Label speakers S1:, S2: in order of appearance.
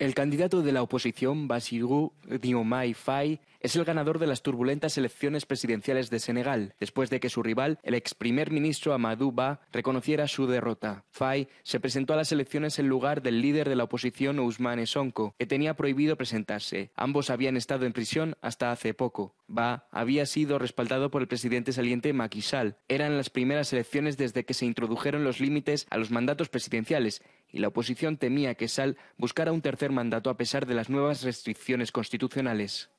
S1: El candidato de la oposición, Bassirou Diomaye Faye, es el ganador de las turbulentas elecciones presidenciales de Senegal, después de que su rival, el ex primer ministro Amadou Ba, reconociera su derrota. Faye se presentó a las elecciones en lugar del líder de la oposición Ousmane Sonko, que tenía prohibido presentarse. Ambos habían estado en prisión hasta hace poco. Ba había sido respaldado por el presidente saliente Macky Sall. Eran las primeras elecciones desde que se introdujeron los límites a los mandatos presidenciales y la oposición temía que Sal buscara un tercer mandato a pesar de las nuevas restricciones constitucionales.